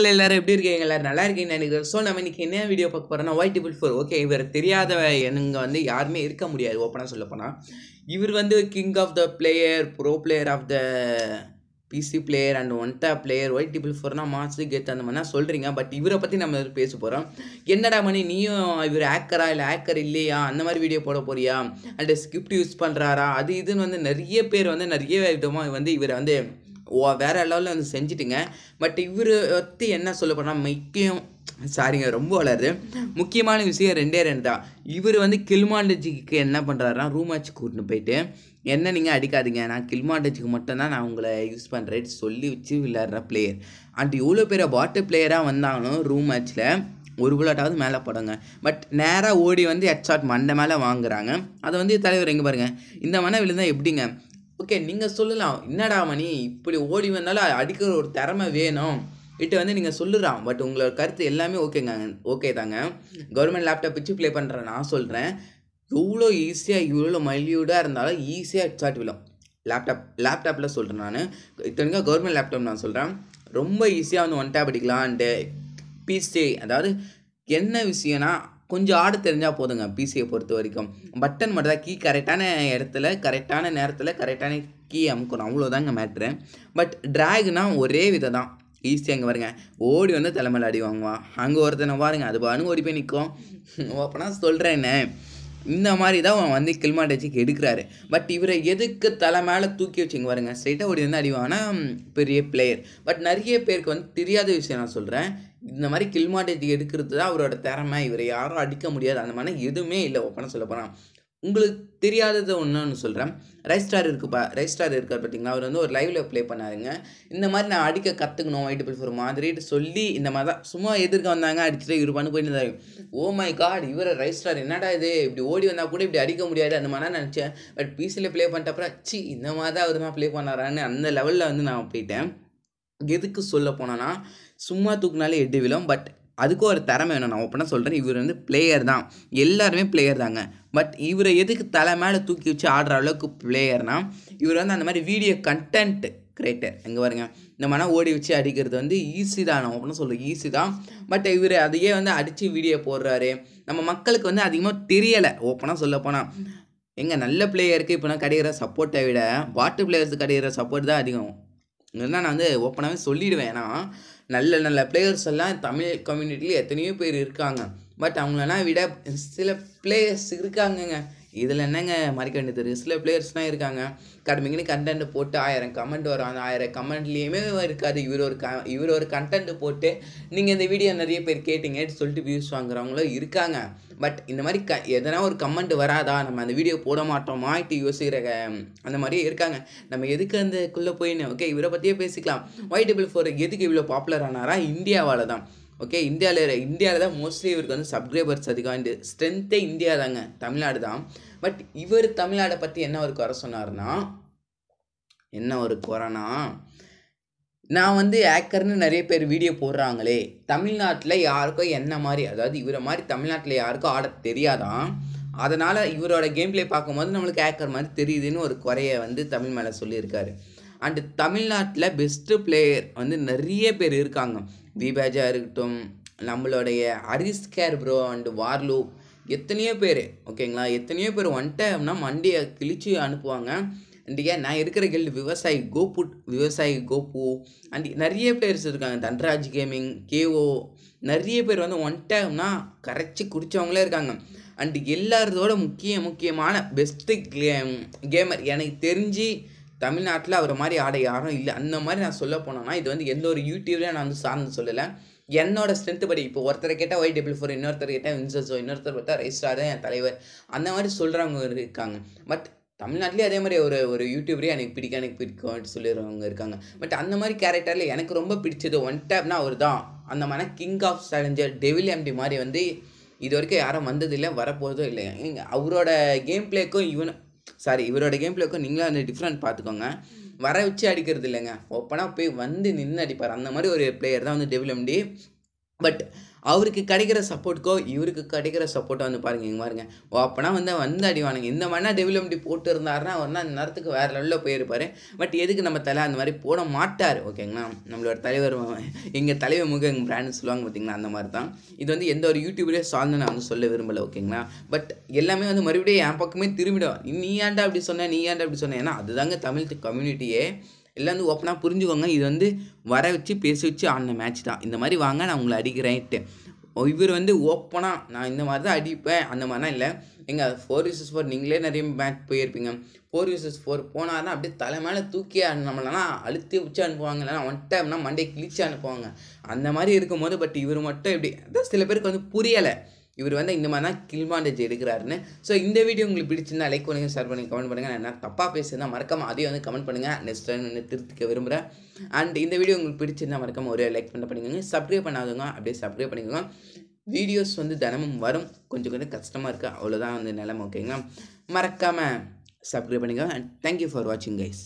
மக்கள் எல்லாரும் எப்படி இருக்கீங்க எல்லாரும் நல்லா இருக்கீங்க நினைக்கிறேன் ஸோ நம்ம இன்னைக்கு என்ன வீடியோ பார்க்க போகிறோம்னா ஒயிட் டிபிள் ஃபோர் ஓகே இவர் தெரியாத எனக்கு வந்து யாருமே இருக்க முடியாது ஓப்பனாக சொல்ல போனால் இவர் வந்து king of the player bro player of the PC player and one டா பிளேயர் ஒயிட் டிபிள் ஃபோர்னா மாஸ்டர் கெத் அந்த மாதிரிலாம் சொல்கிறீங்க பட் இவரை பற்றி நம்ம பேச போகிறோம் என்னடா மணி நீயும் இவர் ஆக்கரா இல்லை ஆக்கர் இல்லையா அந்த மாதிரி வீடியோ போட போறியா அண்ட் ஸ்கிரிப்ட் யூஸ் பண்ணுறாரா அது இதுன்னு வந்து நிறைய பேர் வந்து நிறைய விதமாக வந்து இவரை வந்து வேறு லெவலில் வந்து செஞ்சிட்டுங்க பட் இவர் வந்து என்ன சொல்ல போனால் முக்கியம் சாரிங்க ரொம்ப வளருது முக்கியமான விஷயம் ரெண்டே ரெண்டு தான் இவர் வந்து கில்மாண்டஜிக்கு என்ன பண்ணுறாருனா ஆச்சு கூட்டின்னு போயிட்டு என்ன நீங்கள் அடிக்காதீங்க நான் கில்மாண்டஜிக்கு மட்டும்தான் நான் உங்களை யூஸ் பண்ணுறேன் சொல்லி வச்சு விளையாடுற பிளேயர் அண்ட் இவ்வளோ பேர் பாட்டு பிளேயராக வந்தாலும் ரூம் மேட்ச்சில் ஒரு புல்லட்டாவது மேலே போடுங்க பட் நேராக ஓடி வந்து ஹெட்ஷாட் மண்டை மேலே வாங்குறாங்க அதை வந்து தலைவர் எங்கே பாருங்கள் இந்த மனை விழுந்தால் எப்படிங்க ஓகே நீங்கள் சொல்லலாம் என்னடா மணி இப்படி ஓடி வந்தாலும் அடிக்கிற ஒரு திறமை வேணும் இட்டு வந்து நீங்கள் சொல்லுறான் பட் உங்களோட கருத்து எல்லாமே ஓகேங்க ஓகே தாங்க கவர்மெண்ட் லேப்டாப் வச்சு ப்ளே பண்ணுறேன் நான் சொல்கிறேன் எவ்வளோ ஈஸியாக எவ்வளோ மல்யூடாக இருந்தாலும் ஈஸியாக ஹெட்ஷாட் விழும் லேப்டாப் லேப்டாப்பில் சொல்கிறேன் நான் இத்தனைக்கும் கவர்மெண்ட் லேப்டாப் நான் சொல்கிறேன் ரொம்ப ஈஸியாக வந்து ஒன் டேப் அடிக்கலாம் அண்டு பிசி அதாவது என்ன விஷயம்னா கொஞ்சம் ஆடு தெரிஞ்சால் போதுங்க பிசியை பொறுத்த வரைக்கும் பட்டன் மட்டும் தான் கீ கரெக்டான இடத்துல கரெக்டான நேரத்தில் கரெக்டான கீ அமுக்கணும் அவ்வளோதாங்க மேட்ரு பட் ட்ராகுனா ஒரே விதம் தான் ஈஸியாக அங்கே வருங்க ஓடி வந்து தலைமையில் அடி வாங்குவான் அங்கே ஒருத்தனை பாருங்க அது பாருங்க ஓடி போய் நிற்கும் அப்போனா என்ன இந்த மாதிரி தான் அவன் வந்து கில்மாட்டச்சிக்கு எடுக்கிறாரு பட் இவரை எதுக்கு தலை மேலே தூக்கி வச்சுங்க பாருங்க ஸ்ட்ரைட்டாக ஓடி வந்து அடிவானா பெரிய பிளேயர் பட் நிறைய பேருக்கு வந்து தெரியாத விஷயம் நான் சொல்கிறேன் இந்த மாதிரி கில்மாட்டி எடுக்கிறது தான் அவரோட திறமை இவரை யாரும் அடிக்க முடியாது அந்த மாதிரி எதுவுமே இல்லை ஒப்பனை சொல்ல போகிறான் உங்களுக்கு தெரியாதது ஒன்றுன்னு சொல்கிறேன் ரைஸ்டார் இருக்குப்பா ரைஸ்டார் இருக்கார் பார்த்தீங்களா அவர் வந்து ஒரு லைவில் ப்ளே பண்ணாருங்க இந்த மாதிரி நான் அடிக்க கற்றுக்கணும் ஒயிட் பிள் ஃபோர் மாதிரிட்டு சொல்லி இந்த மாதிரி தான் சும்மா எதிர்க்க வந்தாங்க அடிச்சுட்டு இருப்பான்னு போயிட்டு இருந்தாரு ஓ மை காட் இவர் ரைஸ்டார் என்னடா இது இப்படி ஓடி வந்தால் கூட இப்படி அடிக்க முடியாது அந்த மாதிரி நினச்சேன் பட் பிசியில் ப்ளே பண்ணிட்டப்பறம் சி இந்த மாதிரி தான் அவர் தான் ப்ளே பண்ணாரான்னு அந்த லெவலில் வந்து நான் போயிட்டேன் எதுக்கு சொல்ல போனோன்னா சும்மா தூக்குனாலே எட்டு விழும் பட் அதுக்கும் ஒரு திறமை வேணும் நான் ஓப்பனாக சொல்கிறேன் இவர் வந்து பிளேயர் தான் எல்லாருமே பிளேயர் தாங்க பட் இவரை எதுக்கு தலை மேலே தூக்கி வச்சு ஆடுற அளவுக்கு பிளேயர்னா இவர் வந்து அந்த மாதிரி வீடியோ கண்டென்ட் கிரியேட்டர் எங்கே பாருங்க இந்த மாதிரி ஓடி வச்சு அடிக்கிறது வந்து ஈஸி தான் நான் ஓப்பனாக சொல்கிறேன் ஈஸி தான் பட் இவர் அதையே வந்து அடித்து வீடியோ போடுறாரு நம்ம மக்களுக்கு வந்து அதிகமாக தெரியலை ஓப்பனாக சொல்ல போனால் எங்கள் நல்ல பிளேயருக்கு இப்போனா கிடைக்கிற சப்போர்ட்டை விட வாட்டர் பிளேயர்ஸுக்கு கிடைக்கிற சப்போர்ட் தான் அதிகம் இதுதான் நான் வந்து ஓப்பனாகவே சொல்லிவிடுவேன் ஏன்னா நல்ல நல்ல பிளேயர்ஸ் எல்லாம் தமிழ் கம்யூனிட்டியில் எத்தனையோ பேர் இருக்காங்க பட் அவங்களெல்லாம் விட சில பிளேயர்ஸ் இருக்காங்கங்க இதில் என்னங்க மறைக்க வேண்டியது இருக்குது சில பிளேயர்ஸ்லாம் இருக்காங்க கடமைக்குன்னு கண்டென்ட் போட்டு ஆயிரம் கமெண்ட் வரும் அந்த ஆயிரம் கமெண்ட்லேயுமே இருக்காது இவர் ஒரு க இவர் ஒரு கண்டென்ட் போட்டு நீங்கள் இந்த வீடியோ நிறைய பேர் கேட்டிங்கன்னு சொல்லிட்டு வியூஸ் வாங்குறவங்களும் இருக்காங்க பட் இந்த மாதிரி க எதனா ஒரு கமெண்ட் வராதா நம்ம அந்த வீடியோ போட மாட்டோமாட்டு யோசிக்கிற அந்த மாதிரியே இருக்காங்க நம்ம எதுக்கு அந்த குள்ளே போயின்னு ஓகே இவரை பற்றியே பேசிக்கலாம் ஒய் டபுள் ஃபோர் எதுக்கு இவ்வளோ பாப்புலர் ஆனாரா இந்தியாவால் தான் ஓகே இந்தியாவில் இந்தியாவில் தான் மோஸ்ட்லி இவருக்கு வந்து சப்ஸ்கிரைபர்ஸ் அதிகம் ஸ்ட்ரென்த்தே இந்தியா தாங்க தமிழ்நாடு தான் பட் இவர் தமிழ்நாடை பற்றி என்ன ஒரு குறை சொன்னார்னா என்ன ஒரு குறைனா நான் வந்து ஆக்கர்னு நிறைய பேர் வீடியோ போடுறாங்களே தமிழ்நாட்டில் யாருக்கோ என்ன மாதிரி அதாவது இவரை மாதிரி தமிழ்நாட்டில் யாருக்கும் ஆட தெரியாதான் அதனால் இவரோட கேம் பிளே பார்க்கும்போது நம்மளுக்கு ஆக்கர் மாதிரி தெரியுதுன்னு ஒரு குறையை வந்து தமிழ் மேலே சொல்லியிருக்காரு அண்டு தமிழ்நாட்டில் பெஸ்ட்டு பிளேயர் வந்து நிறைய பேர் இருக்காங்க தீபாஜா இருக்கட்டும் நம்மளுடைய ஹரிஸ் கேர் ப்ரோ அண்டு வார்லூ எத்தனையோ பேர் ஓகேங்களா எத்தனையோ பேர் வந்துட்டோம்னா மண்டியை கிழிச்சு அனுப்புவாங்க அண்ட் ஏன் நான் இருக்கிற கேள்வி விவசாயி கோபு விவசாயி கோபு அண்ட் நிறைய பேர்ஸ் இருக்காங்க தன்ராஜ் கேமிங் கேஓ நிறைய பேர் வந்து ஒன்ட்டம்னா கரைச்சி குடித்தவங்களே இருக்காங்க அண்டு எல்லாரதோட முக்கிய முக்கியமான பெஸ்ட்டு கேம் கேமர் எனக்கு தெரிஞ்சு தமிழ்நாட்டில் அவரை மாதிரி ஆட யாரும் இல்லை அந்த மாதிரி நான் சொல்ல போனோன்னா இது வந்து எந்த ஒரு யூடியூப்லேயும் நான் வந்து சார்ந்து சொல்லலை என்னோட ஸ்ட்ரென்த்து படி இப்போ ஒருத்தரை கேட்டால் ஒய் டபிள் ஃபோர் இன்னொருத்தர் கேட்டால் வின்சர்ஸோ இன்னொருத்தர் பார்த்தா ரைஸ்டார் தான் என் தலைவர் அந்த மாதிரி சொல்கிறவங்க இருக்காங்க பட் தமிழ்நாட்டிலே அதே மாதிரி ஒரு ஒரு யூடியூபரே எனக்கு பிடிக்கும் எனக்கு பிடிக்கும் சொல்லிடுறவங்க இருக்காங்க பட் அந்த மாதிரி கேரக்டரில் எனக்கு ரொம்ப பிடிச்சது ஒன் டேப்னா அவர் தான் அந்த மாதிரி கிங் ஆஃப் சேலஞ்சர் டெவில் எம்டி மாதிரி வந்து இது வரைக்கும் யாரும் வந்ததில்லை வரப்போகிறதும் இல்லை அவரோட கேம் பிளேக்கும் இவன் சாரி இவரோட கேம் பிளேக்கும் நீங்களும் அந்த டிஃப்ரெண்ட் பார்த்துக்கோங்க வர வச்சு அடிக்கிறது இல்லைங்க ஓப்பனாக போய் வந்து நின்று அடிப்பார் அந்த மாதிரி ஒரு பிளேயர் தான் வந்து டெவலப்டி பட் அவருக்கு கிடைக்கிற சப்போர்ட்டுக்கோ இவருக்கு கிடைக்கிற சப்போர்ட்டோ வந்து பாருங்க இங்கே பாருங்க ஓ அப்போனா வந்து வந்து அடிவானுங்க இந்த மாதிரினா டெவலப்மெண்ட் அப்படி போட்டு இருந்தாருன்னா அவர் அந்த நேரத்துக்கு வேறு லெவலில் போயிருப்பார் பட் எதுக்கு நம்ம தலை அந்த மாதிரி போட மாட்டார் ஓகேங்களா நம்மளோட தலைவர் எங்கள் தலைவர் முக எங்கள் பிராண்ட் சொல்லுவாங்க பார்த்திங்களா அந்த மாதிரி தான் இது வந்து எந்த ஒரு யூடியூப்லேயே சார்ந்து நான் வந்து சொல்ல விரும்பலை ஓகேங்களா பட் எல்லாமே வந்து மறுபடியும் என் பக்கமே திரும்பிடும் நீ ஏன்டா அப்படி சொன்ன நீ ஏன்டா அப்படி சொன்னேன் ஏன்னா அதுதாங்க தமிழ் கம்யூனிட்டியே எல்லாம் வந்து ஓப்பனாக புரிஞ்சுக்கோங்க இது வந்து வர வச்சு பேச வச்சு ஆன மேட்ச் தான் இந்த மாதிரி வாங்க நான் உங்களை அடிக்கிறேன்ட்டு இவர் வந்து ஓப்பனாக நான் இந்த மாதிரி தான் அடிப்பேன் அந்த மாதிரிலாம் இல்லை எங்கள் ஃபோர் யூசஸ் ஃபோர் நீங்களே நிறைய மேட்ச் போயிருப்பீங்க ஃபோர் யூசஸ் ஃபோர் தான் அப்படியே தலை மேலே தூக்கி அனுப்பினோம்னா அழுத்தி வச்சு அனுப்புவாங்க இல்லைனா ஒன் டைம்னா மண்டே கிழிச்சு அனுப்புவாங்க அந்த மாதிரி இருக்கும்போது பட் இவர் மட்டும் இப்படி சில பேருக்கு வந்து புரியலை இவர் வந்து இந்த மாதிரி தான் கில்மாண்டேஜ் எடுக்கிறாருன்னு ஸோ இந்த வீடியோ உங்களுக்கு பிடிச்சிருந்தா லைக் பண்ணுங்கள் ஷேர் பண்ணுங்கள் கமெண்ட் பண்ணுங்கள் நான் தப்பாக பேசுனா மறக்காமல் அதையும் வந்து கமெண்ட் பண்ணுங்கள் நெக்ஸ்ட் டைம் என்ன திருத்திக்க விரும்புகிறேன் அண்ட் இந்த வீடியோ உங்களுக்கு பிடிச்சிருந்தா மறக்காமல் ஒரு லைக் பண்ண பண்ணிக்கோங்க சப்ஸ்கிரைப் பண்ணாதவங்க அப்படியே சப்ஸ்கிரைப் பண்ணிக்கோங்க வீடியோஸ் வந்து தினமும் வரும் கொஞ்சம் கொஞ்சம் கஷ்டமாக இருக்குது அவ்வளோதான் வந்து நிலம ஓகேங்களா மறக்காமல் சப்ஸ்கிரைப் பண்ணிக்கோங்க அண்ட் தேங்க்யூ ஃபார் வாட்சிங் கைஸ்